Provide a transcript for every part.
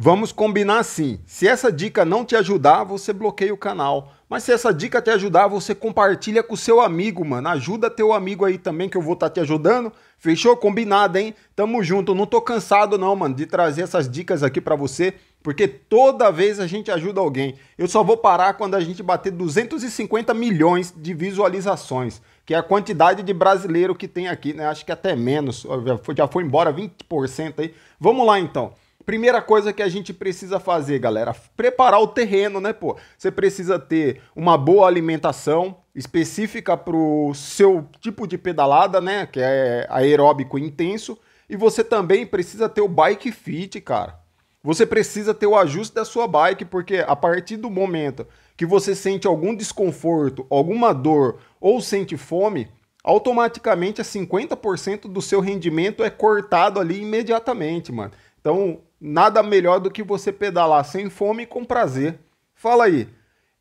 Vamos combinar assim. Se essa dica não te ajudar, você bloqueia o canal. Mas se essa dica te ajudar, você compartilha com o seu amigo, mano. Ajuda teu amigo aí também que eu vou estar tá te ajudando. Fechou? Combinado, hein? Tamo junto. Não tô cansado não, mano, de trazer essas dicas aqui para você, porque toda vez a gente ajuda alguém. Eu só vou parar quando a gente bater 250 milhões de visualizações, que é a quantidade de brasileiro que tem aqui, né? Acho que até menos. Já foi embora 20% aí. Vamos lá então primeira coisa que a gente precisa fazer, galera, preparar o terreno, né, pô? Você precisa ter uma boa alimentação específica para o seu tipo de pedalada, né, que é aeróbico intenso, e você também precisa ter o bike fit, cara. Você precisa ter o ajuste da sua bike, porque a partir do momento que você sente algum desconforto, alguma dor ou sente fome, automaticamente a 50% do seu rendimento é cortado ali imediatamente, mano. Então, nada melhor do que você pedalar sem fome e com prazer. Fala aí,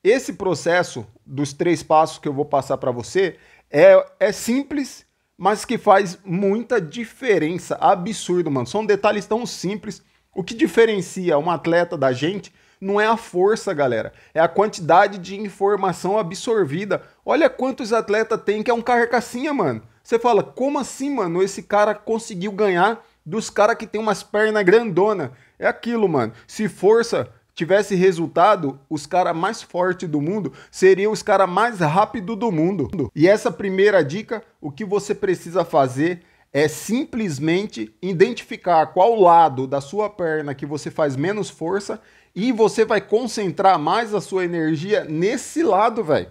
esse processo dos três passos que eu vou passar para você é, é simples, mas que faz muita diferença. Absurdo, mano. São detalhes tão simples. O que diferencia um atleta da gente não é a força, galera, é a quantidade de informação absorvida. Olha quantos atletas tem que é um carcassinha mano. Você fala, como assim, mano? Esse cara conseguiu ganhar dos caras que tem umas pernas grandona. É aquilo, mano. Se força tivesse resultado, os caras mais fortes do mundo seriam os caras mais rápidos do mundo. E essa primeira dica, o que você precisa fazer é simplesmente identificar qual lado da sua perna que você faz menos força e você vai concentrar mais a sua energia nesse lado, velho.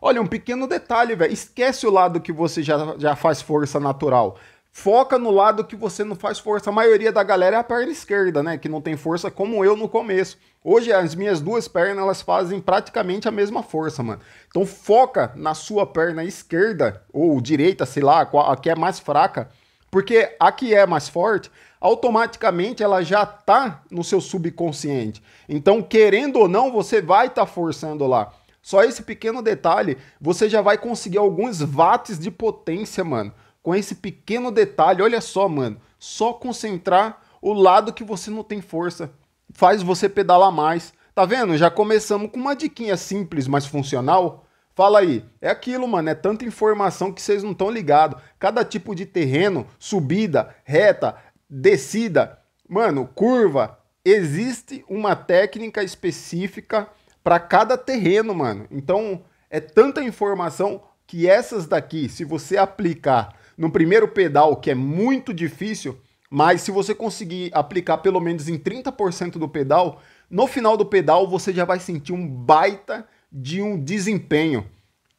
Olha, um pequeno detalhe, velho. Esquece o lado que você já, já faz força natural foca no lado que você não faz força. A maioria da galera é a perna esquerda, né? Que não tem força como eu no começo. Hoje as minhas duas pernas elas fazem praticamente a mesma força, mano. Então foca na sua perna esquerda ou direita, sei lá, a que é mais fraca, porque a que é mais forte, automaticamente ela já tá no seu subconsciente. Então, querendo ou não, você vai estar tá forçando lá. Só esse pequeno detalhe, você já vai conseguir alguns watts de potência, mano com esse pequeno detalhe, olha só, mano, só concentrar o lado que você não tem força faz você pedalar mais. Tá vendo? Já começamos com uma diquinha simples, mas funcional. Fala aí, é aquilo, mano, é tanta informação que vocês não estão ligados. Cada tipo de terreno, subida, reta, descida, mano, curva, existe uma técnica específica para cada terreno, mano. Então, é tanta informação que essas daqui, se você aplicar no primeiro pedal, que é muito difícil, mas se você conseguir aplicar pelo menos em 30% do pedal, no final do pedal você já vai sentir um baita de um desempenho.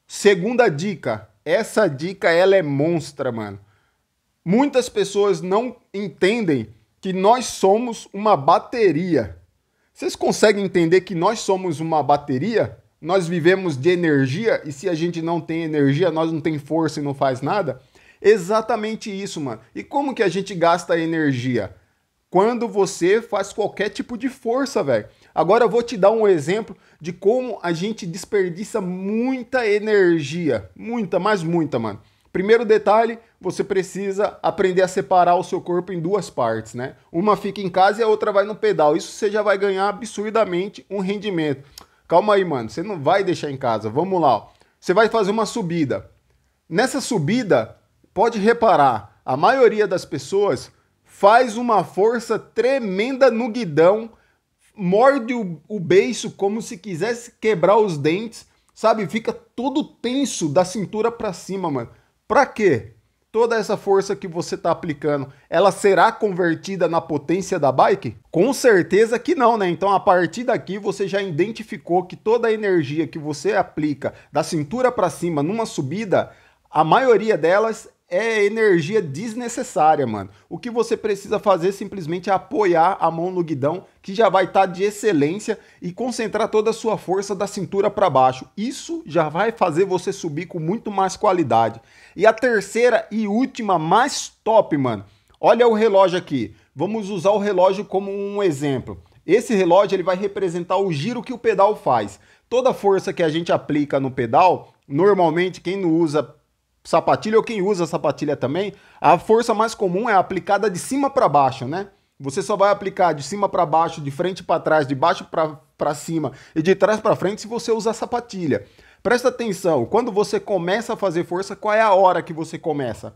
Segunda dica, essa dica ela é monstra, mano. Muitas pessoas não entendem que nós somos uma bateria. Vocês conseguem entender que nós somos uma bateria? Nós vivemos de energia e se a gente não tem energia, nós não tem força e não faz nada? Exatamente isso, mano. E como que a gente gasta energia? Quando você faz qualquer tipo de força, velho. Agora eu vou te dar um exemplo de como a gente desperdiça muita energia. Muita, mas muita, mano. Primeiro detalhe, você precisa aprender a separar o seu corpo em duas partes, né? Uma fica em casa e a outra vai no pedal. Isso você já vai ganhar absurdamente um rendimento. Calma aí, mano, você não vai deixar em casa. Vamos lá. Ó. Você vai fazer uma subida. Nessa subida, pode reparar, a maioria das pessoas faz uma força tremenda no guidão, morde o, o beiço como se quisesse quebrar os dentes, sabe? Fica todo tenso da cintura para cima, mano. Para quê? Toda essa força que você está aplicando, ela será convertida na potência da bike? Com certeza que não, né? Então a partir daqui você já identificou que toda a energia que você aplica da cintura para cima numa subida, a maioria delas é energia desnecessária, mano. O que você precisa fazer é simplesmente é apoiar a mão no guidão, que já vai estar tá de excelência, e concentrar toda a sua força da cintura para baixo. Isso já vai fazer você subir com muito mais qualidade. E a terceira e última, mais top, mano. Olha o relógio aqui. Vamos usar o relógio como um exemplo. Esse relógio ele vai representar o giro que o pedal faz. Toda força que a gente aplica no pedal, normalmente quem não usa sapatilha ou quem usa sapatilha também, a força mais comum é aplicada de cima para baixo, né? Você só vai aplicar de cima para baixo, de frente para trás, de baixo para cima e de trás para frente se você usar sapatilha. Presta atenção, quando você começa a fazer força, qual é a hora que você começa?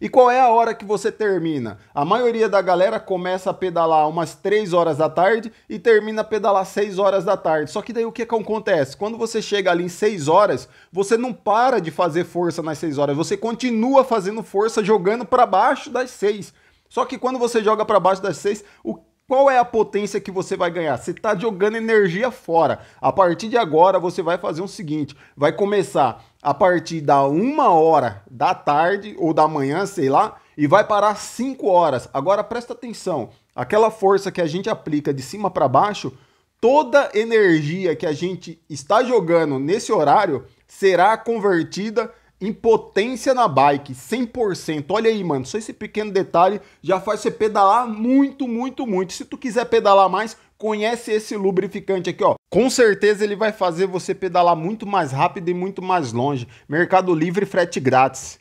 E qual é a hora que você termina? A maioria da galera começa a pedalar umas 3 horas da tarde e termina a pedalar 6 horas da tarde. Só que daí o que acontece? Quando você chega ali em 6 horas, você não para de fazer força nas 6 horas, você continua fazendo força jogando para baixo das 6. Só que quando você joga para baixo das 6, o qual é a potência que você vai ganhar? Você está jogando energia fora. A partir de agora, você vai fazer o seguinte: vai começar a partir da uma hora da tarde ou da manhã, sei lá, e vai parar 5 horas. Agora presta atenção: aquela força que a gente aplica de cima para baixo, toda energia que a gente está jogando nesse horário será convertida Impotência na bike, 100%. Olha aí, mano, só esse pequeno detalhe já faz você pedalar muito, muito, muito. Se tu quiser pedalar mais, conhece esse lubrificante aqui, ó. Com certeza ele vai fazer você pedalar muito mais rápido e muito mais longe. Mercado Livre frete grátis.